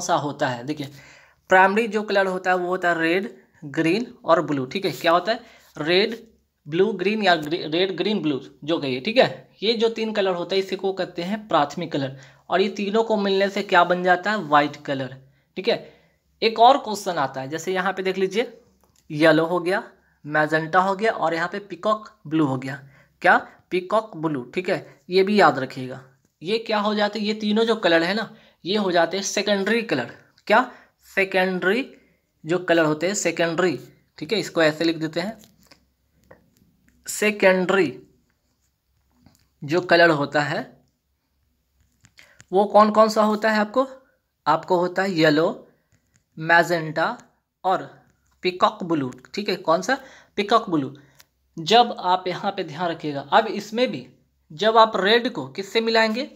सा होता है देखिए प्राइमरी जो कलर होता है वो होता है रेड ग्रीन और ब्लू ठीक है क्या होता है रेड ब्लू ग्रीन या रेड ग्रीन ब्लू जो कहिए ठीक है ये जो तीन कलर होता है इसी को कहते हैं प्राथमिक कलर और ये तीनों को मिलने से क्या बन जाता है वाइट कलर ठीक है एक और क्वेश्चन आता है जैसे यहाँ पे देख लीजिए येलो हो गया मैजेंटा हो गया और यहाँ पे पिकॉक ब्लू हो गया क्या पिकॉक ब्लू ठीक है ये भी याद रखिएगा ये क्या हो जाते ये तीनों जो कलर है ना ये हो जाते हैं सेकेंडरी कलर क्या सेकेंडरी जो कलर होते हैं सेकेंडरी ठीक है इसको ऐसे लिख देते हैं सेकेंडरी जो कलर होता है वो कौन कौन सा होता है आपको आपको होता है येलो मैजेंटा और पिकॉक ब्लू ठीक है कौन सा पिकॉक ब्लू जब आप यहाँ पे ध्यान रखिएगा अब इसमें भी जब आप रेड को किससे मिलाएंगे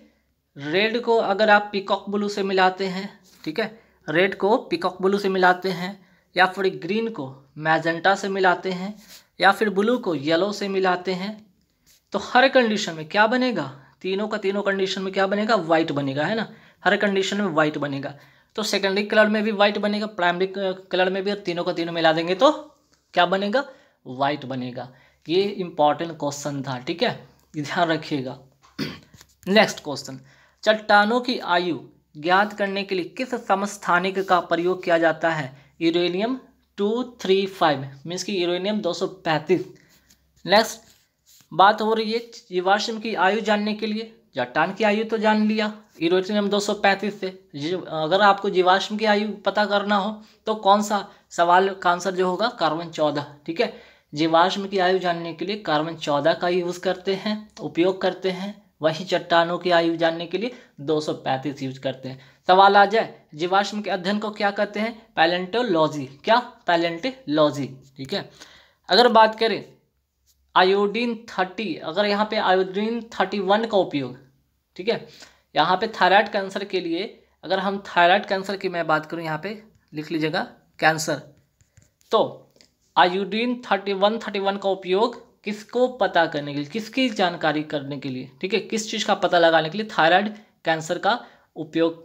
रेड को अगर आप पिकॉक ब्लू से मिलाते हैं ठीक है रेड को पिकॉक ब्लू से मिलाते हैं या फिर ग्रीन को मैजेंटा से मिलाते हैं या फिर ब्लू को येलो से मिलाते हैं तो हर कंडीशन में क्या बनेगा तीनों का तीनों कंडीशन में क्या बनेगा वाइट बनेगा है ना हर कंडीशन में वाइट बनेगा तो सेकेंडरी कलर में भी वाइट बनेगा प्राइमरी कलर में भी और तीनों का तीनों मिला देंगे तो क्या बनेगा वाइट बनेगा ये इंपॉर्टेंट क्वेश्चन था ठीक है ध्यान रखिएगा नेक्स्ट क्वेश्चन चट्टानों की आयु ज्ञात करने के लिए किस समस्थानिक का प्रयोग किया जाता है uranium two three five means की यूरेनियम दो सौ पैंतीस नेक्स्ट बात हो रही है जीवाश्म की आयु जानने के लिए चट्टान की आयु तो जान लिया यूरेनियम दो सौ पैंतीस से अगर आपको जीवाश्म की आयु पता करना हो तो कौन सा सवाल का आंसर जो होगा कार्बन चौदह ठीक है जीवाश्म की आयु जानने के लिए कार्बन चौदह का यूज़ करते हैं उपयोग करते हैं वही चट्टानों की आयु जानने के लिए 235 यूज करते हैं सवाल आ जाए जीवाश्म के अध्ययन को क्या कहते हैं पैलेंटोलॉजी क्या पैलेंटोलॉजी ठीक है अगर बात करें आयोडीन थर्टी अगर यहाँ पे आयोडीन थर्टी वन का उपयोग ठीक है यहाँ पे थायराइड कैंसर के लिए अगर हम थायराइड कैंसर की मैं बात करूँ यहाँ पे लिख लीजिएगा कैंसर तो iodine thirty one thirty one का उपयोग किसको पता करने के लिए किसकी जानकारी करने के लिए ठीक है किस चीज़ का पता लगाने के लिए थायराइड कैंसर का उपयोग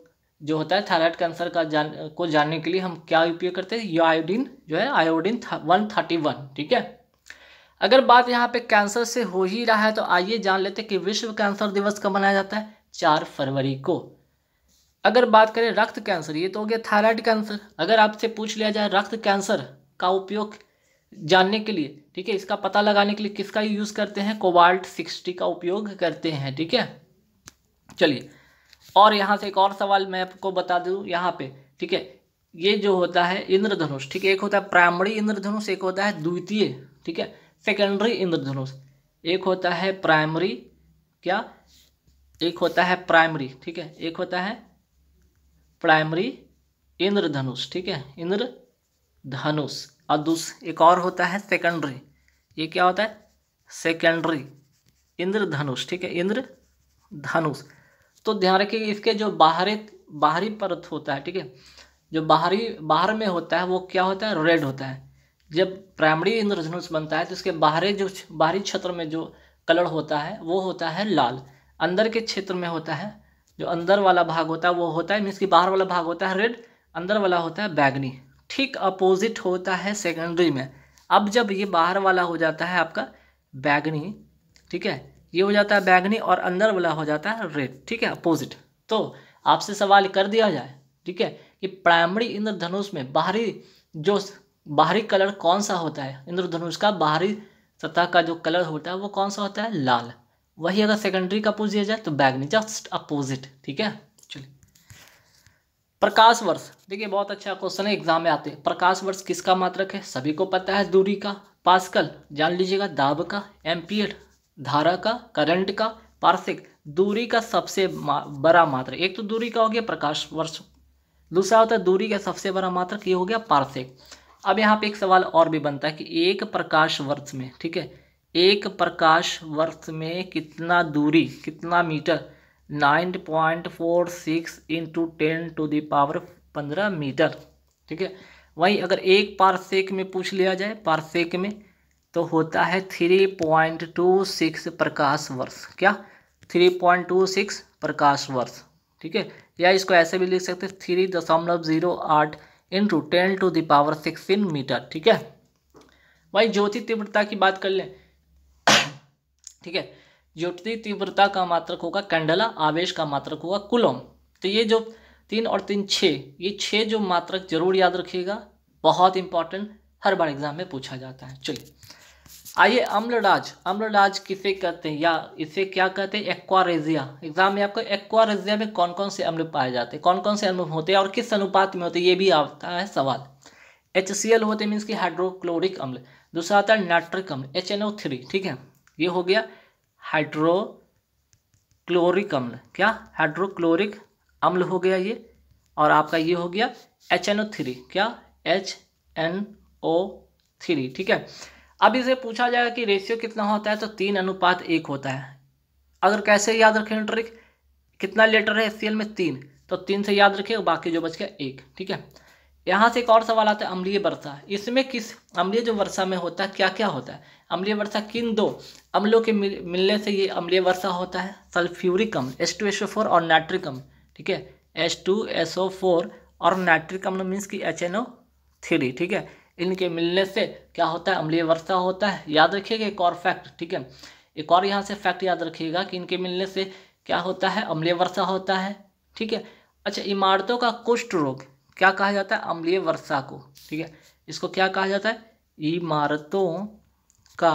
जो होता है थायराइड कैंसर का जान को जानने के लिए हम क्या उपयोग करते हैं आयोडीन जो है आयोडीन वन थर्टी वन ठीक है अगर बात यहाँ पे कैंसर से हो ही रहा है तो आइए जान लेते कि विश्व कैंसर दिवस कब मनाया जाता है चार फरवरी को अगर बात करें रक्त कैंसर ये तो हो गया थायराइड कैंसर अगर आपसे पूछ लिया जाए रक्त कैंसर का उपयोग जानने के लिए ठीक है इसका पता लगाने के लिए किसका यूज़ करते हैं कोबाल्ट सिक्सटी का उपयोग करते हैं ठीक है चलिए और यहाँ से एक और सवाल मैं आपको बता दूँ यहाँ पे ठीक है ये जो होता है इंद्रधनुष ठीक है एक होता है प्राइमरी इंद्रधनुष एक होता है द्वितीय ठीक है सेकेंडरी इंद्रधनुष एक होता है प्राइमरी क्या एक होता है प्राइमरी ठीक है एक होता है प्राइमरी इंद्रधनुष ठीक है इंद्रधनुष और दूस एक और होता है सेकेंडरी ये क्या होता है सेकेंडरी इंद्रधनुष ठीक है इंद्र धनुष तो ध्यान रखिए इसके जो बाहरी बाहरी परत होता है ठीक है जो बाहरी बाहर में होता है वो क्या होता है रेड होता है जब प्राइमरी इंद्रधनुष बनता है तो इसके बाहरी जो बाहरी क्षेत्र में जो कलर होता है वो होता है लाल अंदर के क्षेत्र में होता है जो अंदर वाला भाग होता है वो होता है मीन्स की बाहर वाला भाग होता है रेड अंदर वाला होता है बैगनी ठीक अपोजिट होता है सेकेंडरी में अब जब ये बाहर वाला हो जाता है आपका बैगनी ठीक है ये हो जाता है बैगनी और अंदर वाला हो जाता है रेड ठीक है अपोजिट तो आपसे सवाल कर दिया जाए ठीक है कि प्राइमरी इंद्रधनुष में बाहरी जो बाहरी कलर कौन सा होता है इंद्रधनुष का बाहरी सतह का जो कलर होता है वो कौन सा होता है लाल वही अगर सेकेंडरी का पूछ दिया जाए तो बैगनी जस्ट अपोजिट ठीक है चलिए प्रकाश वर्ष देखिए बहुत अच्छा क्वेश्चन है एग्जाम में आते हैं प्रकाश वर्ष किसका मात्रक है सभी को पता है दूरी का पास्कल जान लीजिएगा दाब का एम्पियर धारा का करंट का पार्सिक दूरी का सबसे बड़ा मात्र एक तो दूरी का हो गया प्रकाश वर्ष दूसरा होता है दूरी का सबसे बड़ा मात्र ये हो गया पार्सिक अब यहाँ पे एक सवाल और भी बनता है कि एक प्रकाश वर्ष में ठीक है एक प्रकाश वर्ष में कितना दूरी कितना metre nine point four six into ten to the power पंद्रह मीटर ठीक है वहीं अगर एक पारसेक में पूछ लिया जाए पारसेक में तो होता है थ्री पॉइंट टू सिक्स प्रकाश वर्ष क्या थ्री पॉइंट टू सिक्स प्रकाश वर्ष ठीक है या इसको ऐसे भी लिख सकते हैं थ्री दशमलव जीरो आठ into ten to the power sixteen metre ठीक है वही ज्योति तीव्रता की बात कर लें ठीक है ज्योति तीव्रता का मात्रक होगा कैंडला आवेश का मात्रक होगा कुलम तो ये जो तीन और तीन छः ये छः जो मात्रक जरूर याद रखिएगा बहुत इंपॉर्टेंट हर बार एग्जाम में पूछा जाता है चलिए आइए अम्लराज अम्लराज किसे कहते हैं या इसे क्या कहते हैं एक्वारेजिया एग्जाम में आपको एक्वारेजिया में कौन कौन से अम्ल पाए जाते हैं कौन कौन से अम्ल होते हैं और किस अनुपात में होते हैं ये भी आता है सवाल एच सी एल होते मीन्स की हाइड्रोक्लोरिक अम्ल दूसरा आता है नाइट्रिक अम्ल एच एन ओ थ्री ठीक है ये हो गया हाइड्रोक्लोरिक अम्ल क्या हाइड्रोक्लोरिक अम्ल हो गया ये और आपका ये हो गया एच एन ओ थ्री क्या एच एन ओ थ्री ठीक है अब इसे पूछा जाएगा कि रेशियो कितना होता है तो तीन अनुपात एक होता है अगर कैसे याद रखें ट्रिक कितना लेटर है एस में तीन तो तीन से याद रखिए बाकी जो बच गया एक ठीक है यहाँ से एक और सवाल आता है अम्लीय वर्षा इसमें किस अम्लीय जो वर्षा में होता है क्या क्या होता है अम्लीय वर्षा किन दो अम्लों के मिलने से ये अम्लीय वर्षा होता है सल्फ्यूरिक अम्ल S two S O four और नाइट्रिक अम्ल ठीक है S two S O four और नाइट्रिक अम्ल मीन्स की एच एन ओ थ्री ठीक है इनके मिलने से क्या होता है अम्लीय वर्षा होता है याद रखिएगा एक और फैक्ट ठीक है एक और यहाँ से फैक्ट याद रखिएगा कि इनके मिलने से क्या होता है अम्लीय वर्षा होता है ठीक है अच्छा इमारतों का कुष्ठ रोग क्या कहा जाता है अम्लीय वर्षा को ठीक है इसको क्या कहा जाता है इमारतों का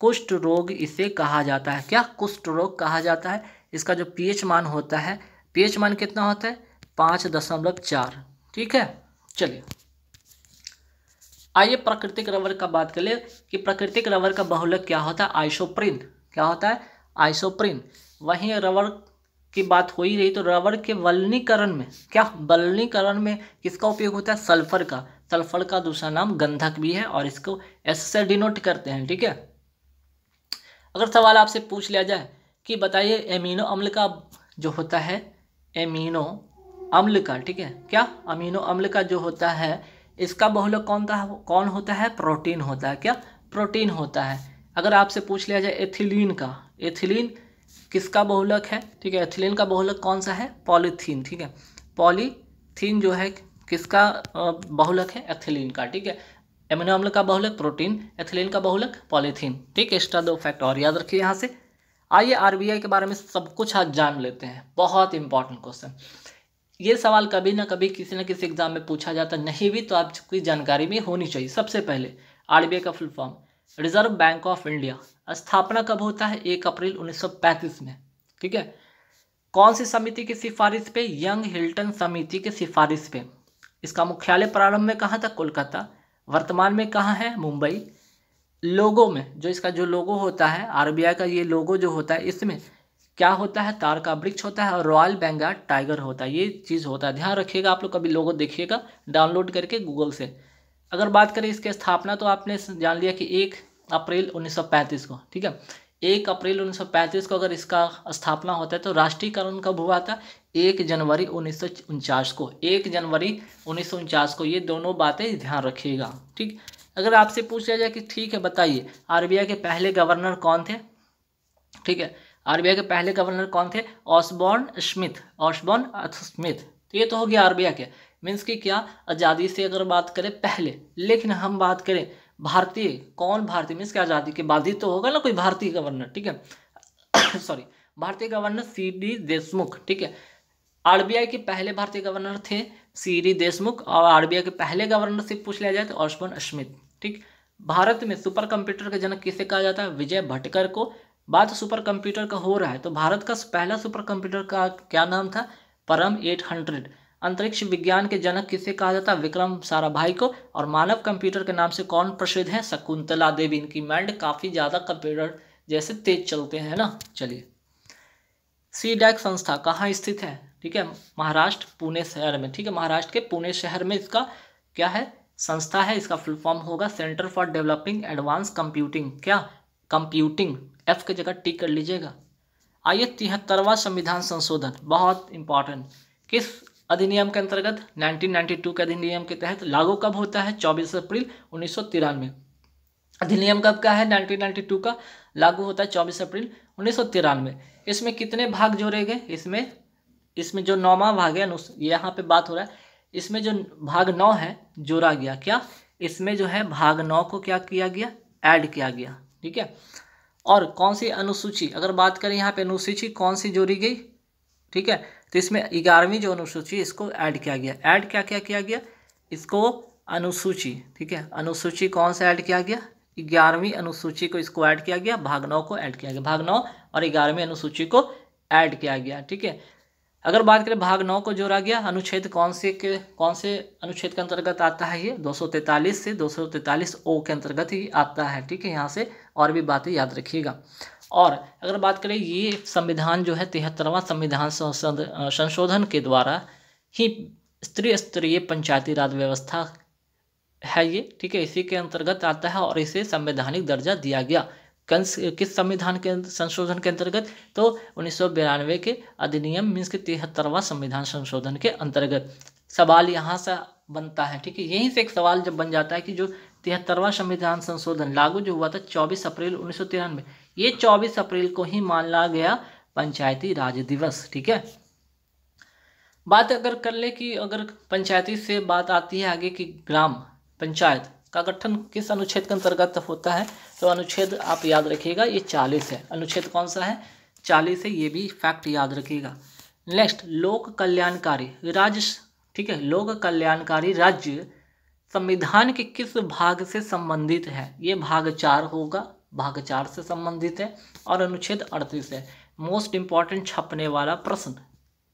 कुष्ठ रोग इसे कहा जाता है क्या कुष्ठ रोग कहा जाता है इसका जो पीएच मान होता है पीएच मान कितना होता है पाँच दशमलव चार ठीक है चलिए आइए प्राकृतिक रबर का बात कर ले कि प्राकृतिक रबर का बहुलक क्या होता है आइसोप्रिन क्या होता है आइसोप्रिन वहीं रबर की बात हो ही रही तो रबर के बलनीकरण में क्या बलनीकरण में किसका उपयोग होता है सल्फर का सल्फर का दूसरा नाम गंधक भी है और इसको एस से डिनोट करते हैं ठीक है अगर सवाल आपसे पूछ लिया जाए कि बताइए एमिनो अम्ल का जो होता है एमिनो अम्ल का ठीक है क्या अमीनो अम्ल का जो होता है इसका बहुल कौन था कौन होता है प्रोटीन होता है क्या प्रोटीन होता है अगर आपसे पूछ लिया जाए एथिलीन का एथिलीन किसका बहुलक है ठीक है एथिलीन का बहुलक कौन सा है पॉलीथीन ठीक है पॉलीथीन जो है किसका बहुलक है एथिलीन का ठीक है एमिनो अम्ल का बहुलक प्रोटीन एथिलीन का बहुलक पॉलीथीन ठीक है एक्स्ट्रा दो फैक्ट और याद रखिए यहाँ से आइए आरबीआई के बारे में सब कुछ आज जान लेते हैं बहुत इंपॉर्टेंट क्वेश्चन ये सवाल कभी ना कभी किसी ना किसी एग्जाम में पूछा जाता नहीं भी तो आपकी जानकारी में होनी चाहिए सबसे पहले आई का full form Reserve Bank of India स्थापना कब होता है एक अप्रैल 1935 में ठीक है कौन सी समिति की सिफारिश पे यंग हिल्टन समिति की सिफारिश पे इसका मुख्यालय प्रारंभ में कहाँ था कोलकाता वर्तमान में कहाँ है मुंबई लोगों में जो इसका जो लोगो होता है आरबीआई का ये लोगो जो होता है इसमें क्या होता है तार का वृक्ष होता है और रॉयल बेंगाल टाइगर होता है ये चीज़ होता है ध्यान रखिएगा आप लोग कभी लोगो देखिएगा डाउनलोड करके गूगल से अगर बात करें इसके स्थापना तो आपने जान लिया कि एक अप्रैल 1935 को ठीक है एक अप्रैल 1935 को अगर इसका स्थापना होता है तो राष्ट्रीयकरण कब हुआ था एक जनवरी उन्नीस को एक जनवरी उन्नीस को ये दोनों बातें ध्यान रखिएगा ठीक अगर आपसे पूछा जाए कि ठीक है बताइए आरबीआई के पहले गवर्नर कौन थे ठीक है आरबीआई के पहले गवर्नर कौन थे ऑसबॉर्न स्मिथ ऑसबॉर्न स्मिथ तो ये तो हो गया आरबीआई के मीन्स कि क्या आज़ादी से अगर बात करें पहले लेकिन हम बात करें भारतीय कौन भारतीय मीन्स कि आज़ादी के बाद ही तो होगा ना कोई भारतीय गवर्नर ठीक है सॉरी भारतीय गवर्नर सी डी देशमुख ठीक है आर के पहले भारतीय गवर्नर थे सी डी देशमुख और आरबीआई के पहले गवर्नर से पूछ लिया जाए तो ऑर्समन अश्मित ठीक भारत में सुपर कंप्यूटर का जनक किसे कहा जाता है विजय भटकर को बात सुपर कंप्यूटर का हो रहा है तो भारत का पहला सुपर कंप्यूटर का क्या नाम था परम एट हंड्रेड अंतरिक्ष विज्ञान के जनक किसे कहा जाता है विक्रम साराभाई को और मानव कंप्यूटर के नाम से कौन प्रसिद्ध है शकुंतला देवी इनकी माइंड काफ़ी ज़्यादा कंप्यूटर जैसे तेज चलते हैं ना चलिए सी डैक संस्था कहाँ स्थित है ठीक है महाराष्ट्र पुणे शहर में ठीक है महाराष्ट्र के पुणे शहर में इसका क्या है संस्था है इसका फुल फॉर्म होगा centre for developing advance computing क्या कंप्यूटिंग एफ की जगह टिक कर लीजिएगा आइए तिहत्तरवा संविधान संशोधन बहुत इंपॉर्टेंट किस अधिनियम के अंतर्गत 1992 के अधिनियम के तहत लागू कब होता है 24 अप्रैल उन्नीस अधिनियम कब का है 1992 का लागू होता है 24 अप्रैल उन्नीस इसमें कितने भाग जोड़े गए इसमें इसमें जो नौवा भाग है यहाँ पे बात हो रहा है इसमें जो भाग नौ है जोड़ा गया क्या इसमें जो है भाग नौ को क्या किया गया ऐड किया गया ठीक है और कौन सी अनुसूची अगर बात करें यहाँ पे अनुसूची कौन सी जोड़ी गई ठीक है तो इसमें ग्यारहवीं जो अनुसूची इसको ऐड किया गया ऐड क्या क्या किया गया इसको अनुसूची ठीक है अनुसूची कौन सा ऐड किया गया ग्यारहवीं अनुसूची को इसको ऐड किया गया भाग नौ को ऐड किया गया भाग नौ और ग्यारहवीं अनुसूची को ऐड किया गया ठीक है अगर बात करें भाग नौ को जोड़ा गया अनुच्छेद कौन से के कौन से अनुच्छेद के अंतर्गत आता है ये 243 से 243 ओ के अंतर्गत ही आता है ठीक है यहाँ से और भी बातें याद रखिएगा और अगर बात करें ये संविधान जो है तिहत्तरवां संविधान संशोधन के द्वारा ही स्त्री स्तरीय पंचायती राज व्यवस्था है ये ठीक है इसी के अंतर्गत आता है और इसे संवैधानिक दर्जा दिया गया कंस किस संविधान के संशोधन के अंतर्गत तो उन्नीस के अधिनियम मीन्स के तिहत्तरवा संविधान संशोधन के अंतर्गत सवाल यहाँ से बनता है ठीक है यहीं से एक सवाल जब बन जाता है कि जो तिहत्तरवा संविधान संशोधन लागू जो हुआ था 24 अप्रैल उन्नीस ये चौबीस अप्रैल को ही माना गया पंचायती राज दिवस ठीक है बात अगर कर ले कि अगर पंचायती से बात आती है आगे कि ग्राम पंचायत का गठन किस अनुच्छेद के अंतर्गत होता है तो अनुच्छेद आप याद रखिएगा ये चालीस है अनुच्छेद कौन सा है चालीस है ये भी फैक्ट याद रखिएगा नेक्स्ट लोक कल्याणकारी राज्य ठीक है लोक कल्याणकारी राज्य संविधान के किस भाग से संबंधित है ये भाग चार होगा भाग चार से संबंधित है और अनुच्छेद अड़तीस है मोस्ट इंपॉर्टेंट छपने वाला प्रश्न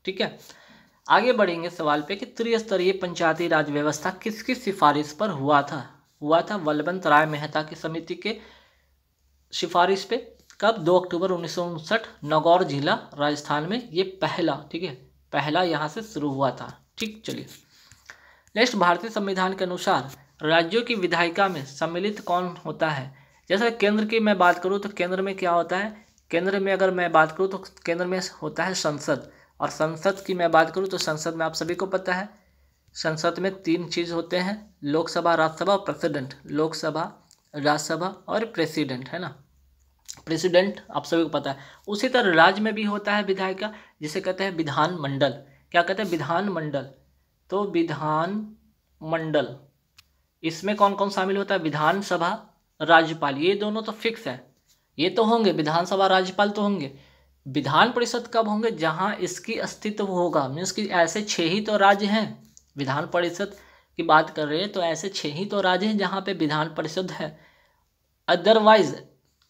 ठीक है आगे बढ़ेंगे सवाल पे कि त्रिस्तरीय पंचायती राज व्यवस्था किसकी सिफारिश पर हुआ था हुआ था वल्लभंत राय मेहता की समिति के सिफारिश पे कब दो अक्टूबर उन्नीस नगौर जिला राजस्थान में ये पहला ठीक है पहला यहाँ से शुरू हुआ था ठीक चलिए नेक्स्ट भारतीय संविधान के अनुसार राज्यों की विधायिका में सम्मिलित कौन होता है जैसे केंद्र की मैं बात करूँ तो केंद्र में क्या होता है केंद्र में अगर मैं बात करूँ तो केंद्र में होता है संसद और संसद की मैं बात करूँ तो संसद में आप सभी को पता है संसद में तीन चीज़ होते हैं लोकसभा राज्यसभा और प्रेसिडेंट लोकसभा राज्यसभा और प्रेसिडेंट है ना प्रेसिडेंट आप सभी को पता है उसी तरह राज्य में भी होता है विधायिका जिसे कहते हैं विधान मंडल क्या कहते हैं विधान मंडल तो विधान मंडल इसमें कौन कौन शामिल होता है विधानसभा राज्यपाल ये दोनों तो फिक्स है ये तो होंगे विधानसभा राज्यपाल तो होंगे विधान परिषद कब होंगे जहां इसकी अस्तित्व होगा मीन्स कि ऐसे छह ही तो राज्य हैं विधान परिषद की बात कर रहे हैं तो ऐसे छः ही तो राज्य हैं जहाँ पे विधान परिषद है अदरवाइज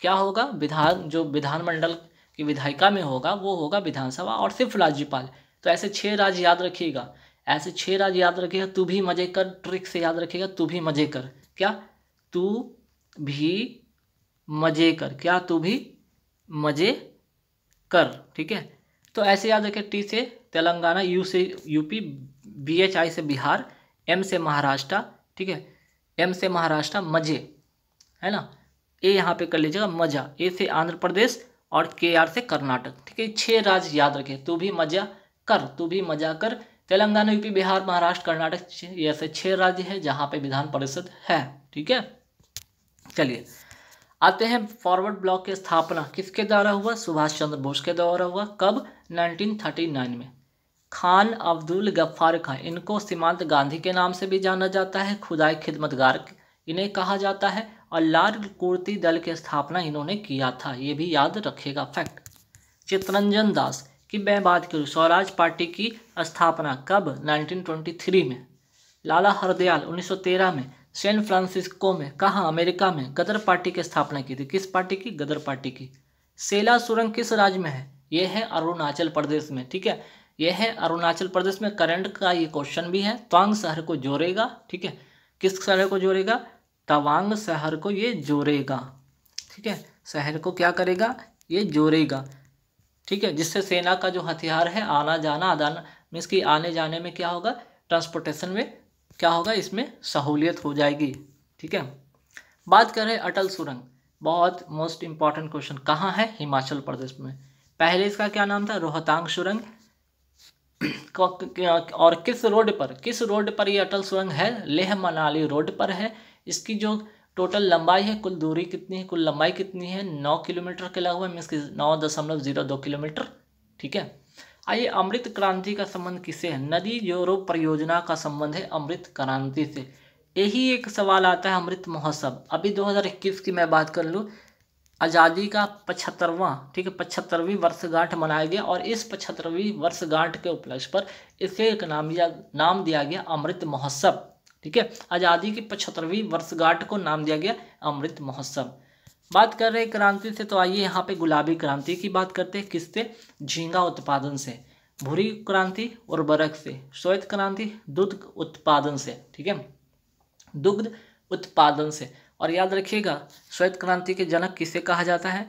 क्या होगा विधान जो विधानमंडल की विधायिका में होगा वो होगा विधानसभा और सिर्फ राज्यपाल तो ऐसे छह राज्य याद रखिएगा ऐसे छः राज्य याद रखिएगा तू भी मजे कर ट्रिक से याद रखिएगा तू भी मजे कर क्या तू भी मजे कर क्या तू भी मजे कर ठीक है तो ऐसे याद रखें टी से तेलंगाना यू से यूपी बी एच आई से बिहार एम से महाराष्ट्र ठीक है एम से महाराष्ट्र मजे है ना ए यहाँ पे कर लीजिएगा मजा ए से आंध्र प्रदेश और के आर से कर्नाटक ठीक है छह राज्य याद रखें तू भी मजा कर तू भी मजा कर तेलंगाना यूपी बिहार महाराष्ट्र कर्नाटक ऐसे छह राज्य है जहाँ पे विधान परिषद है ठीक है चलिए आते हैं फॉरवर्ड ब्लॉक की स्थापना किसके द्वारा हुआ सुभाष चंद्र बोस के द्वारा हुआ कब 1939 में खान अब्दुल गफ्फार खान इनको सीमांत गांधी के नाम से भी जाना जाता है खुदाई खिदमतगार इन्हें कहा जाता है और लाल कुर्ती दल की स्थापना इन्होंने किया था ये भी याद रखेगा फैक्ट चितरंजन दास की मैं बात करूँ स्वराज पार्टी की स्थापना कब 1923 में लाला हरदयाल 1913 में सैन फ्रांसिस्को में कहाँ अमेरिका में गदर पार्टी की स्थापना की थी किस पार्टी की गदर पार्टी की सेला सुरंग किस राज्य में है यह है अरुणाचल प्रदेश में ठीक है यह है अरुणाचल प्रदेश में करंट का ये क्वेश्चन भी है त्वांग शहर को जोड़ेगा ठीक है किस शहर को जोड़ेगा तवांग शहर को ये जोड़ेगा ठीक है शहर को क्या करेगा ये जोड़ेगा ठीक है जिससे सेना का जो हथियार है आना जाना आदान मीन्स की आने जाने में क्या होगा ट्रांसपोर्टेशन में क्या होगा इसमें सहूलियत हो जाएगी ठीक है बात करें अटल सुरंग बहुत मोस्ट इंपॉर्टेंट क्वेश्चन कहाँ है हिमाचल प्रदेश में पहले इसका क्या नाम था रोहतांग सुरंग और किस रोड पर किस रोड पर ये अटल सुरंग है लेह मनाली रोड पर है इसकी जो टोटल लंबाई है कुल दूरी कितनी है कुल लंबाई कितनी है नौ किलोमीटर के लगभग मीन्स नौ दशमलव जीरो दो किलोमीटर ठीक है आइए अमृत क्रांति का संबंध किससे है नदी जोरो परियोजना का संबंध है अमृत क्रांति से यही एक सवाल आता है अमृत महोत्सव अभी 2021 की मैं बात कर लूँ आज़ादी का पचहत्तरवां ठीक है पचहत्तरवीं वर्षगांठ मनाया गया और इस पचहत्तरवीं वर्षगांठ के उपलक्ष्य पर इसे एक नाम दिया नाम दिया गया अमृत महोत्सव ठीक है आज़ादी की पचहत्तरवीं वर्षगांठ को नाम दिया गया अमृत महोत्सव बात कर रहे हैं क्रांति से तो आइए यहाँ पे गुलाबी क्रांति की बात करते हैं किससे झींगा उत्पादन से भूरी क्रांति और बरक से श्वेत क्रांति दुग्ध उत्पादन से ठीक है दुग्ध उत्पादन से और याद रखिएगा श्वेत क्रांति के जनक किसे कहा जाता है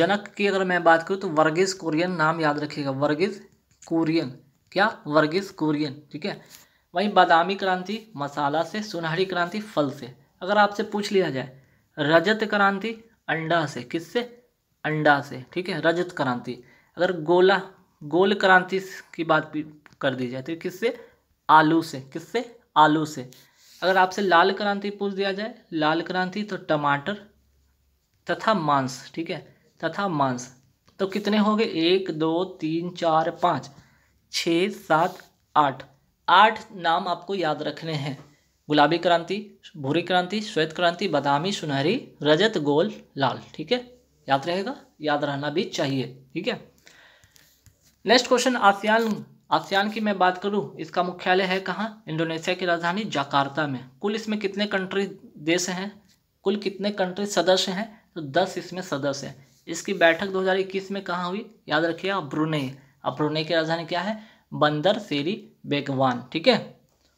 जनक की अगर मैं बात करूँ तो वर्गीज कुरियन नाम याद रखिएगा वर्गीज कुरियन क्या वर्गीज कुरियन ठीक है वहीं बादामी क्रांति मसाला से सुनहरी क्रांति फल से अगर आपसे पूछ लिया जाए रजत क्रांति अंडा से किससे अंडा से ठीक है रजत क्रांति अगर गोला गोल क्रांति की बात कर दी जाए तो किससे आलू से किससे आलू से अगर आपसे लाल क्रांति पूछ दिया जाए लाल क्रांति तो टमाटर तथा मांस ठीक है तथा मांस तो कितने हो गए एक दो तीन चार पाँच छः सात आठ आठ नाम आपको याद रखने हैं गुलाबी क्रांति भूरी क्रांति श्वेत क्रांति बादामी सुनहरी रजत गोल लाल ठीक है याद रहेगा याद रहना भी चाहिए ठीक है नेक्स्ट क्वेश्चन आसियान आसियान की मैं बात करूं इसका मुख्यालय है कहाँ इंडोनेशिया की राजधानी जकार्ता में कुल इसमें कितने कंट्री देश हैं कुल कितने कंट्री सदस्य हैं तो दस इसमें सदस्य हैं इसकी बैठक 2021 में कहाँ हुई याद रखिए आप ब्रुनेई अब की राजधानी क्या है बंदर सेरी बेगवान ठीक है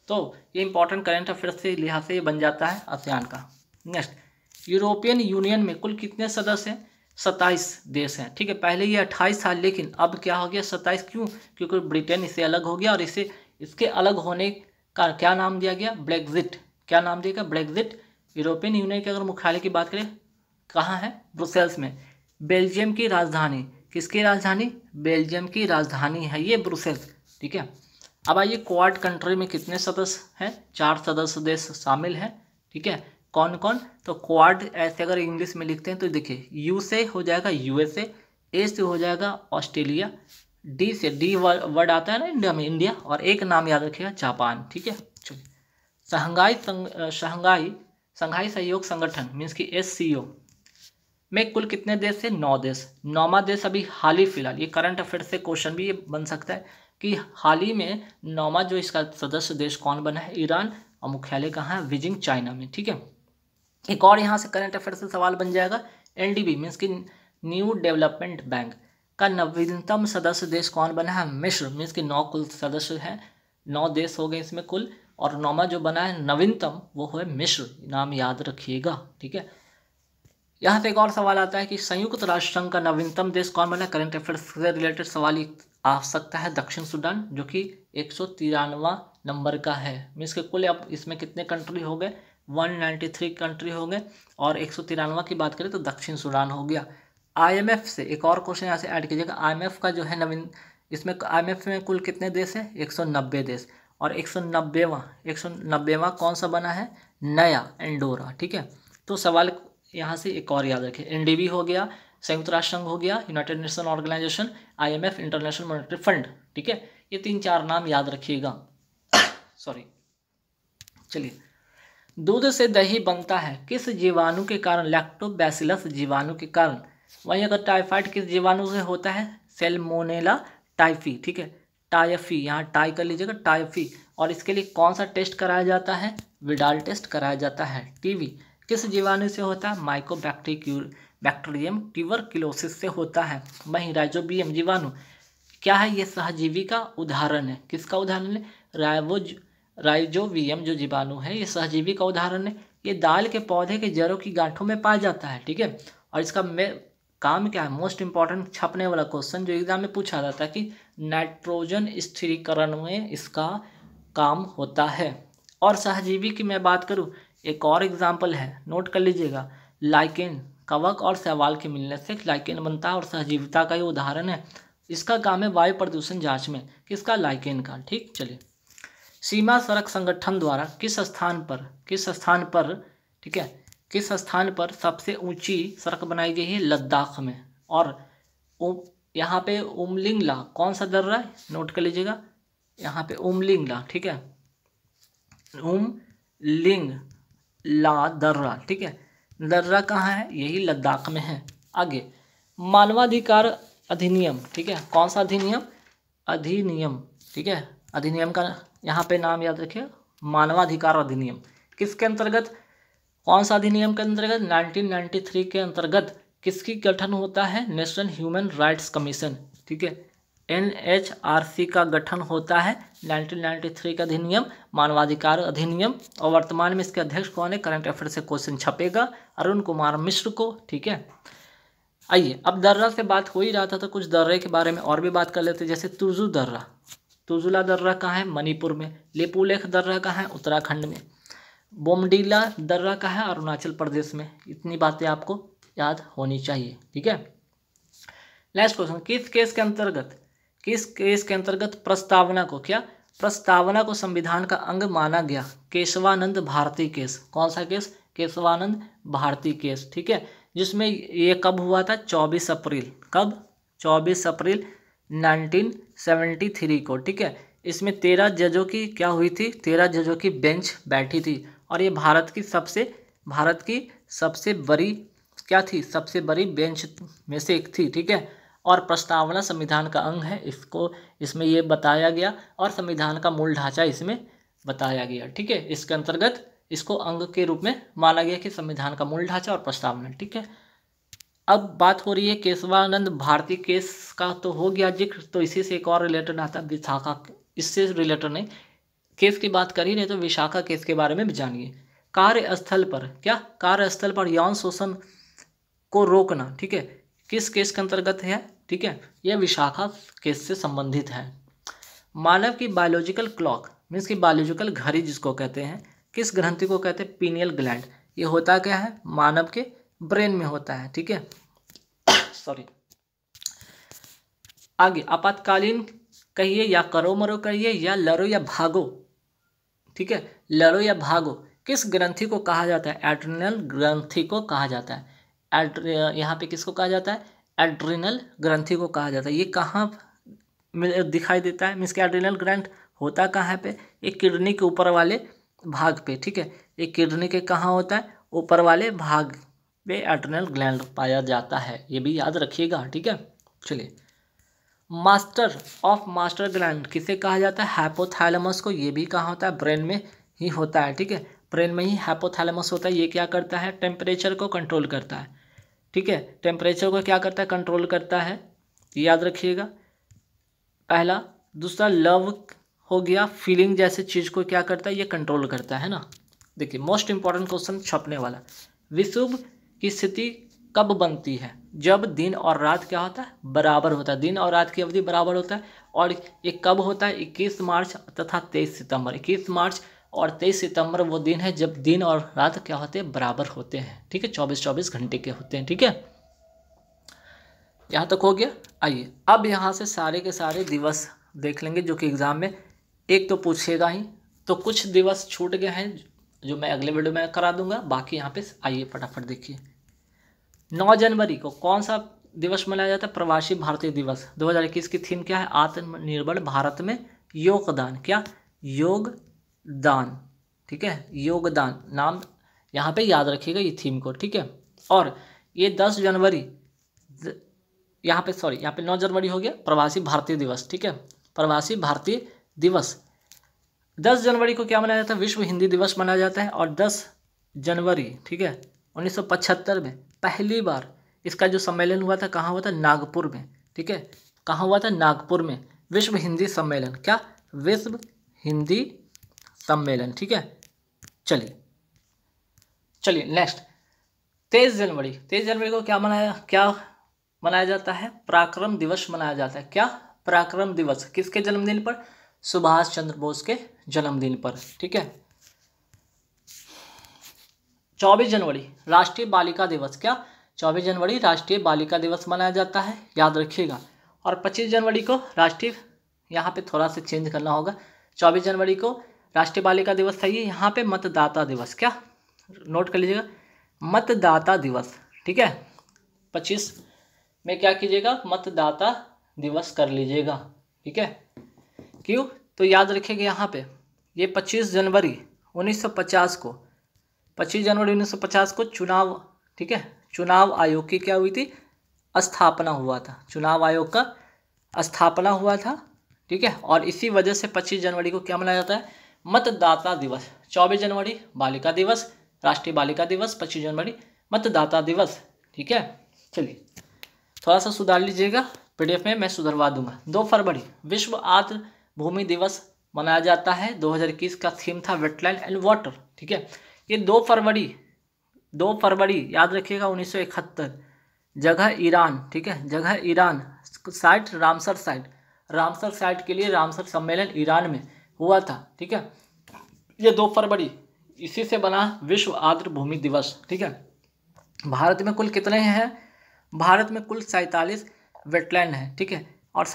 तो ये इंपॉर्टेंट करेंट अफेयर से लिहाज से ये बन जाता है आसियान का नेक्स्ट यूरोपियन यूनियन में कुल कितने सदस्य हैं सत्ताईस देश हैं ठीक है पहले ये अट्ठाईस था लेकिन अब क्या हो गया सत्ताईस क्यों क्योंकि ब्रिटेन इससे अलग हो गया और इसे इसके अलग होने का क्या नाम दिया गया ब्रेग्जिट क्या नाम दिया गया ब्रेग्जिट यूरोपियन यूनियन के अगर मुख्यालय की बात करें कहाँ है ब्रुसेल्स में बेल्जियम की राजधानी किसकी राजधानी बेल्जियम की राजधानी है ये ब्रुसेल्स ठीक है अब आइए क्वाड कंट्री में कितने सदस्य हैं चार सदस्य देश शामिल हैं ठीक है कौन कौन तो क्वाड ऐसे अगर इंग्लिश में लिखते हैं तो देखिए यू से हो जाएगा यूएसए ए से हो जाएगा ऑस्ट्रेलिया डी से डी वर्ड आता है ना इंडिया में इंडिया और एक नाम याद रखिएगा जापान ठीक है चलिए शहंगाई शहंगाई शंघाई सहयोग संगठन मीन्स की एस में कुल कितने देश है नौ देश नौवा देश अभी हाल ही फिलहाल ये करंट अफेयर से क्वेश्चन भी ये बन सकता है कि हाल ही में नौवा जो इसका सदस्य देश कौन बना है ईरान और मुख्यालय कहाँ है बीजिंग चाइना में ठीक है एक और यहाँ से करंट अफेयर से सवाल बन जाएगा एन डी मीन्स कि न्यू डेवलपमेंट बैंक का नवीनतम सदस्य देश कौन बना है मिश्र मीन्स कि नौ कुल सदस्य हैं नौ देश हो गए इसमें कुल और नौमा जो बना है नवीनतम वो है मिश्र नाम याद रखिएगा ठीक है यहाँ से एक और सवाल आता है कि संयुक्त राष्ट्र संघ का नवीनतम देश कौन बना है करंट अफेयर से रिलेटेड सवाल आ सकता है दक्षिण सूडान जो कि एक सौ तिरानवा नंबर का है मीन्स के कुल अब इसमें कितने कंट्री हो गए वन थ्री कंट्री हो गए और एक सौ तिरानवा की बात करें तो दक्षिण सूडान हो गया आईएमएफ से एक और क्वेश्चन यहाँ से ऐड कीजिएगा आईएमएफ का जो है नवीन इसमें आईएमएफ में कुल कितने देश हैं एक सौ नब्बे देश और एक सौ नब्बेवा एक सौ नब्बेवा कौन सा बना है नया एंडोरा ठीक है तो सवाल यहाँ से एक और याद रखिए एन हो गया संयुक्त राष्ट्र संघ हो गया united nation organisation IMF international monetary fund ठीक है ये तीन चार नाम याद रखिएगा सॉरी चलिए दूध से दही बनता है किस जीवाणु के कारण लैक्टोबैसिलस जीवाणु के कारण वहीं अगर टाइफाइड किस जीवाणु से होता है सेलमोनेला टाइफी ठीक है टाइफी यहाँ टाई कर लीजिएगा टाइफी और इसके लिए कौन सा टेस्ट कराया जाता है विडाल टेस्ट कराया जाता है टीवी किस जीवाणु से होता है माइकोबैक्टीक्यू बैक्टीरियम ट्यूबरकिलोसिस से होता है वहीं राइजोबियम जीवाणु क्या है ये सहजीवी का उदाहरण है किसका उदाहरण है रायोज राइजोवियम जो जीवाणु है ये सहजीवी का उदाहरण है ये दाल के पौधे के जड़ों की गांठों में पाया जाता है ठीक है और इसका काम क्या है मोस्ट इंपॉर्टेंट छपने वाला क्वेश्चन जो एग्जाम में पूछा जाता है कि नाइट्रोजन स्थिरीकरण में इसका काम होता है और सहजीवी की मैं बात करूँ एक और एग्जाम्पल है नोट कर लीजिएगा लाइकेन कवक और शैवाल के मिलने से लाइकेन बनता है और सहजीविता का ये उदाहरण है इसका काम है वायु प्रदूषण जांच में किसका लाइकेन का ठीक चलिए सीमा सड़क संगठन द्वारा किस स्थान पर किस स्थान पर ठीक है किस स्थान पर सबसे ऊंची सड़क बनाई गई है लद्दाख में और यहाँ पे ला कौन सा दर्रा है नोट कर लीजिएगा यहाँ पे ला ठीक है उम लिंग ला दर्रा ठीक है दर्रा कहाँ है यही लद्दाख में है आगे मानवाधिकार अधिनियम ठीक है कौन सा अधिनियम अधिनियम ठीक है अधिनियम का यहाँ पे नाम याद रखिए मानवाधिकार अधिनियम किसके अंतर्गत कौन सा अधिनियम के अंतर्गत 1993 के अंतर्गत किसकी गठन होता है नेशनल ह्यूमन राइट्स कमीशन ठीक है एनएचआरसी का गठन होता है 1993 का अधिनियम मानवाधिकार अधिनियम और वर्तमान में इसके अध्यक्ष कौन है करंट अफेयर से क्वेश्चन छपेगा अरुण कुमार मिश्र को ठीक है आइए अब दर्रा से बात हो ही रहा था तो कुछ दर्रे के बारे में और भी बात कर लेते जैसे तुर्जू दर्रा तुजुला दर्रा कहाँ है मणिपुर में लेपुलेख दर्रा कहाँ है उत्तराखंड में बोमडीला दर्रा कहाँ है अरुणाचल प्रदेश में इतनी बातें आपको याद होनी चाहिए ठीक है लास्ट क्वेश्चन किस केस के अंतर्गत किस केस के अंतर्गत प्रस्तावना को क्या प्रस्तावना को संविधान का अंग माना गया केशवानंद भारती केस कौन सा केस केशवानंद भारती केस ठीक है जिसमें ये कब हुआ था 24 अप्रैल कब 24 अप्रैल 1973 को ठीक है इसमें तेरह जजों की क्या हुई थी तेरह जजों की बेंच बैठी थी और ये भारत की सबसे भारत की सबसे बड़ी क्या थी सबसे बड़ी बेंच में से एक थी ठीक है और प्रस्तावना संविधान का अंग है इसको इसमें ये बताया गया और संविधान का मूल ढांचा इसमें बताया गया ठीक है इसके अंतर्गत इसको अंग के रूप में माना गया कि संविधान का मूल ढांचा और प्रस्तावना ठीक है अब बात हो रही है केशवानंद भारती केस का तो हो गया जिक्र तो इसी से एक और रिलेटेड आता है विशाखा इससे रिलेटेड नहीं केस की बात करी नहीं तो विशाखा केस के बारे में भी जानिए कार्यस्थल पर क्या कार्यस्थल पर यौन शोषण को रोकना ठीक है किस केस के अंतर्गत है ठीक है यह विशाखा केस से संबंधित है मानव की बायोलॉजिकल क्लॉक मीन्स की बायोलॉजिकल घड़ी जिसको कहते हैं किस ग्रंथि को कहते हैं पीनियल ग्लैंड ये होता क्या है मानव के ब्रेन में होता है ठीक है सॉरी आगे आपातकालीन कहिए या करो मरो कहिए या लड़ो या भागो ठीक है लड़ो या भागो किस ग्रंथि को कहा जाता है एड्रिनल ग्रंथि को कहा जाता है एड्र यहाँ पे किसको कहा जाता है एड्रिनल ग्रंथि को कहा जाता है ये कहाँ दिखाई देता है मीन्स के एड्रिनल ग्रंथ होता कहाँ पे ये किडनी के ऊपर वाले भाग पे ठीक है ये किडनी के कहाँ होता है ऊपर वाले भाग पे एटर्नल ग्लैंड पाया जाता है ये भी याद रखिएगा ठीक है चलिए मास्टर ऑफ मास्टर ग्लैंड किसे कहा जाता है हाइपोथैलेमस को ये भी कहा होता है ब्रेन में ही होता है ठीक है ब्रेन में ही हाइपोथैलेमस होता है ये क्या करता है टेम्परेचर को कंट्रोल करता है ठीक है टेम्परेचर को क्या करता है कंट्रोल करता है याद रखिएगा पहला दूसरा लव हो गया फीलिंग जैसे चीज़ को क्या करता है ये कंट्रोल करता है ना देखिए मोस्ट इंपॉर्टेंट क्वेश्चन छपने वाला विशुभ की स्थिति कब बनती है जब दिन और रात क्या होता है बराबर होता है दिन और रात की अवधि बराबर होता है और ये कब होता है इक्कीस मार्च तथा तेईस सितंबर इक्कीस मार्च और तेईस सितंबर वो दिन है जब दिन और रात क्या होते हैं बराबर होते हैं ठीक है चौबीस चौबीस घंटे के होते हैं ठीक है यहाँ तक हो गया आइए अब यहाँ से सारे के सारे दिवस देख लेंगे जो कि एग्ज़ाम में एक तो पूछेगा ही तो कुछ दिवस छूट गए हैं जो मैं अगले वीडियो में करा दूंगा बाकी यहाँ पे आइए फटाफट देखिए 9 जनवरी को कौन सा दिवस मनाया जाता है प्रवासी भारतीय दिवस 2021 की थीम क्या है आत्मनिर्भर भारत में योगदान क्या योगदान ठीक है योगदान नाम यहाँ पे याद रखिएगा ये थीम को ठीक है और ये 10 जनवरी यहाँ पे सॉरी यहाँ पे 9 जनवरी हो गया प्रवासी भारतीय दिवस ठीक है प्रवासी भारतीय दिवस दस जनवरी को क्या मनाया जाता है विश्व हिंदी दिवस मनाया जाता है और दस जनवरी ठीक है 1975 में पहली बार इसका जो सम्मेलन हुआ था कहाँ हुआ था नागपुर में ठीक है कहाँ हुआ था नागपुर में विश्व हिंदी सम्मेलन क्या विश्व हिंदी सम्मेलन ठीक है चलिए चलिए नेक्स्ट तेईस जनवरी तेईस जनवरी को क्या मनाया क्या मनाया जाता है पराक्रम दिवस मनाया जाता है क्या पराक्रम दिवस किसके जन्मदिन पर सुभाष चंद्र बोस के जन्मदिन पर ठीक है 24 जनवरी राष्ट्रीय बालिका दिवस क्या 24 जनवरी राष्ट्रीय बालिका दिवस मनाया जाता है याद रखिएगा और 25 जनवरी को राष्ट्रीय यहाँ पे थोड़ा सा चेंज करना होगा 24 जनवरी को राष्ट्रीय बालिका दिवस था ये यहाँ पे मतदाता दिवस क्या नोट कर लीजिएगा मतदाता दिवस ठीक है पच्चीस में क्या कीजिएगा मतदाता दिवस कर लीजिएगा ठीक है क्यों तो याद रखेगा यहाँ पे ये 25 जनवरी 1950 को 25 जनवरी 1950 को चुनाव ठीक है चुनाव आयोग की क्या हुई थी स्थापना हुआ था चुनाव आयोग का स्थापना हुआ था ठीक है और इसी वजह से 25 जनवरी को क्या मनाया जाता है मतदाता दिवस 24 जनवरी बालिका दिवस राष्ट्रीय बालिका दिवस 25 जनवरी मतदाता दिवस ठीक है चलिए थोड़ा सा सुधार लीजिएगा पीडीएफ में मैं सुधरवा दूंगा दो फरवरी विश्व आत्म भूमि दिवस मनाया जाता है 2021 का थीम था वेटलैंड एंड वाटर ठीक है ये दो फरवरी दो फरवरी याद रखिएगा 1971 जगह ईरान ठीक है जगह Iran site Ramsar site Ramsar site के लिए रामसर सम्मेलन ईरान में हुआ था ठीक है ये दो फरवरी इसी से बना विश्व आर्द्र भूमि दिवस ठीक है भारत में कुल कितने हैं भारत में कुल सैंतालीस वेटलैंड है ठीक है और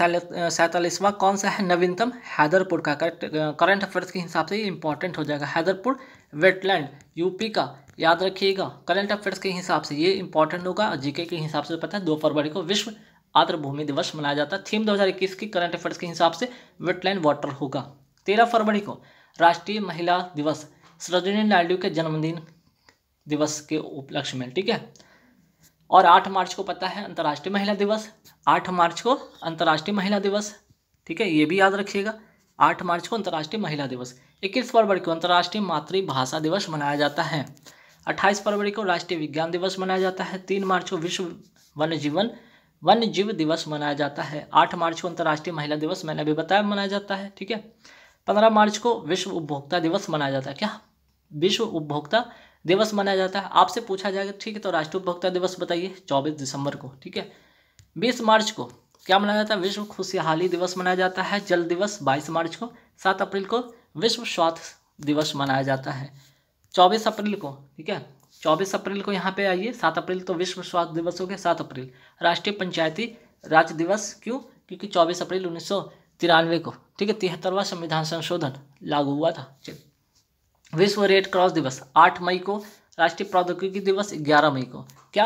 सैतालीसवां कौन सा है नवीनतम हैदरपुर का करंट अफेयर्स के हिसाब से ये इंपॉर्टेंट हो जाएगा हैदरपुर वेटलैंड यूपी का याद रखिएगा करंट अफेयर्स के हिसाब से ये इंपॉर्टेंट होगा जीके के हिसाब से पता है दो फरवरी को विश्व आर्द्रभूमि दिवस मनाया जाता है थीम 2021 की करंट अफेयर्स के हिसाब से वेटलैंड वाटर होगा तेरह फरवरी को राष्ट्रीय महिला दिवस सरोजनी नायडू के जन्मदिन दिवस के उपलक्ष्य में ठीक है और आठ मार्च को पता है अंतर्राष्ट्रीय महिला दिवस आठ मार्च को अंतर्राष्ट्रीय महिला दिवस ठीक है ये भी याद रखिएगा आठ मार्च को अंतर्राष्ट्रीय महिला दिवस इक्कीस फरवरी को अंतर्राष्ट्रीय मातृभाषा दिवस मनाया जाता है अट्ठाईस फरवरी को राष्ट्रीय विज्ञान दिवस मनाया जाता है तीन मार्च को विश्व वन्य जीवन वन्य जीव दिवस मनाया जाता है आठ मार्च को अंतर्राष्ट्रीय महिला दिवस मैंने अभी बताया मनाया जाता है ठीक है पंद्रह मार्च को विश्व उपभोक्ता दिवस मनाया जाता है क्या विश्व उपभोक्ता दिवस मनाया जाता है आपसे पूछा जाएगा ठीक है तो राष्ट्रीय उपभोक्ता दिवस बताइए चौबीस दिसंबर को ठीक है बीस मार्च को क्या मनाया जाता है विश्व खुशहाली दिवस मनाया जाता है जल दिवस बाईस मार्च को सात अप्रैल को विश्व स्वास्थ्य दिवस मनाया जाता है चौबीस अप्रैल को ठीक है चौबीस अप्रैल को यहाँ पे आइए सात अप्रैल तो विश्व स्वास्थ्य दिवस हो गया सात अप्रैल राष्ट्रीय पंचायती राज दिवस क्यों क्योंकि चौबीस अप्रैल उन्नीस को ठीक है तिहत्तरवा संविधान संशोधन लागू हुआ था चलिए विश्व रेड क्रॉस दिवस आठ मई को राष्ट्रीय प्रौद्योगिकी दिवस ग्यारह मई को क्या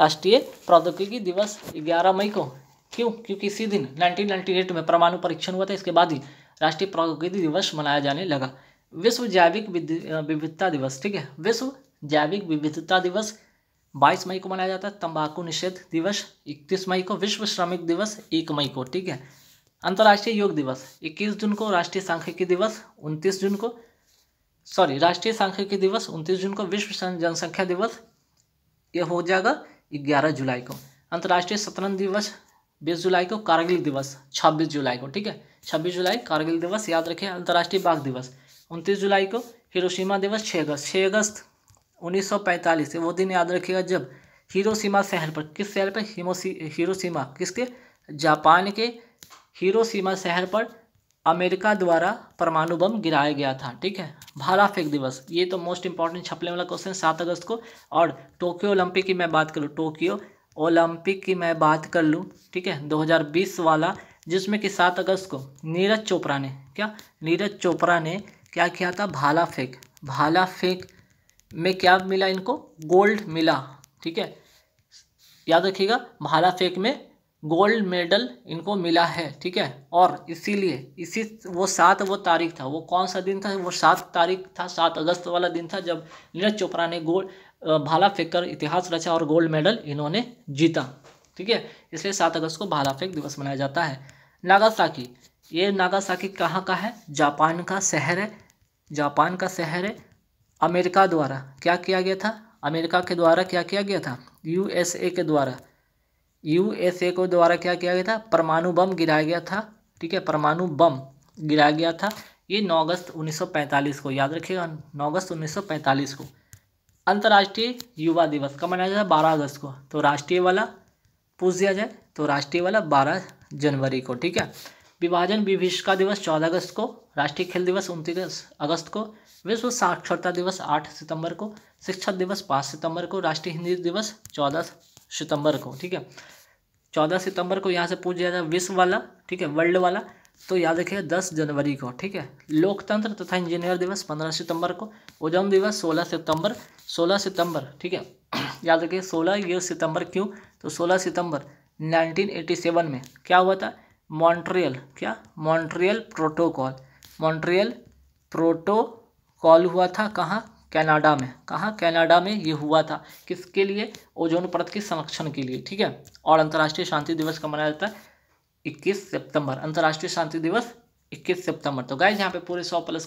राष्ट्रीय प्रौद्योगिकी दिवस ग्यारह मई को क्यों क्योंकि इसी दिन 1998 में परमाणु परीक्षण हुआ था इसके बाद ही राष्ट्रीय प्रौद्योगिकी दिवस मनाया जाने लगा विश्व जैविक विविधता दिवस ठीक है विश्व जैविक विविधता दिवस 22 मई को मनाया जाता है तंबाकू निषेध दिवस 31 मई को विश्व श्रमिक दिवस 1 मई को ठीक है अंतर्राष्ट्रीय योग दिवस 21 जून को राष्ट्रीय सांख्यिकी दिवस 29 जून को सॉरी राष्ट्रीय सांख्यिकी दिवस उनतीस जून को विश्व जनसंख्या दिवस ये हो जाएगा ग्यारह जुलाई को अंतर्राष्ट्रीय शतरंज दिवस बीस जुलाई को कारगिल दिवस छब्बीस जुलाई को ठीक है छब्बीस जुलाई कारगिल दिवस याद रखिए अंतर्राष्ट्रीय बाघ दिवस उनतीस जुलाई को हिरोशिमा दिवस छः अगस्त छः अगस्त उन्नीस सौ पैंतालीस वो दिन याद रखिएगा जब हिरोशिमा शहर पर किस शहर पर हिरोशिमा किसके जापान के हिरोशिमा शहर पर अमेरिका द्वारा परमाणु बम गिराया गया था ठीक है भाला फेंक दिवस ये तो मोस्ट इंपॉर्टेंट छपने वाला क्वेश्चन सात अगस्त को और टोक्यो ओलंपिक की मैं बात करूँ टोक्यो ओलंपिक की मैं बात कर लूँ ठीक है 2020 वाला जिसमें कि सात अगस्त को नीरज चोपड़ा ने क्या नीरज चोपड़ा ने क्या किया था भाला फेंक भाला फेंक में क्या मिला इनको गोल्ड मिला ठीक है याद रखिएगा भाला फेंक में गोल्ड मेडल इनको मिला है ठीक है और इसीलिए इसी वो सात वो तारीख था वो कौन सा दिन था वो सात तारीख था सात अगस्त वाला दिन था जब नीरज चोपड़ा ने गोल्ड भाला फेंक कर इतिहास रचा और गोल्ड मेडल इन्होंने जीता ठीक है इसलिए सात अगस्त को भाला फेंक दिवस मनाया जाता है नागासाकी ये नागासाकी कहाँ का है जापान का शहर है जापान का शहर है अमेरिका द्वारा क्या किया गया था अमेरिका के द्वारा क्या किया गया था यूएसए के द्वारा यूएसए को द्वारा क्या किया गया था परमाणु बम गिराया गया था ठीक है परमाणु बम गिराया गया था ये नौ अगस्त 1945 को याद रखिएगा नौ अगस्त 1945 को अंतर्राष्ट्रीय युवा दिवस कब मनाया जाता है बारह अगस्त को तो राष्ट्रीय वाला पूछ दिया जाए तो राष्ट्रीय वाला बारह जनवरी को ठीक है विभाजन विभिषिका दिवस चौदह अगस्त को राष्ट्रीय खेल दिवस उनतीस अगस्त को विश्व साक्षरता दिवस आठ सितंबर को शिक्षा दिवस पाँच सितंबर को राष्ट्रीय हिंदी दिवस चौदह सितंबर को ठीक है चौदह सितंबर को यहाँ से पूछ दिया विश्व वाला ठीक है वर्ल्ड वाला तो याद रखिएगा दस जनवरी को ठीक है लोकतंत्र तथा इंजीनियर दिवस पंद्रह सितंबर को ओजम दिवस सोलह सितंबर सोलह सितंबर ठीक है याद रखिए सोलह ये सितंबर क्यों तो सोलह सितंबर 1987 में क्या हुआ था मॉन्ट्रियल क्या मॉन्ट्रियल प्रोटोकॉल मॉन्ट्रियल प्रोटोकॉल हुआ था कहाँ कनाडा में कहाँ कनाडा में ये हुआ था किसके लिए ओजोन परत के संरक्षण के लिए ठीक है और अंतर्राष्ट्रीय शांति दिवस का मनाया जाता है इक्कीस सितंबर अंतर्राष्ट्रीय शांति दिवस इक्कीस सितंबर तो गाइज यहाँ पे पूरे सौ प्लस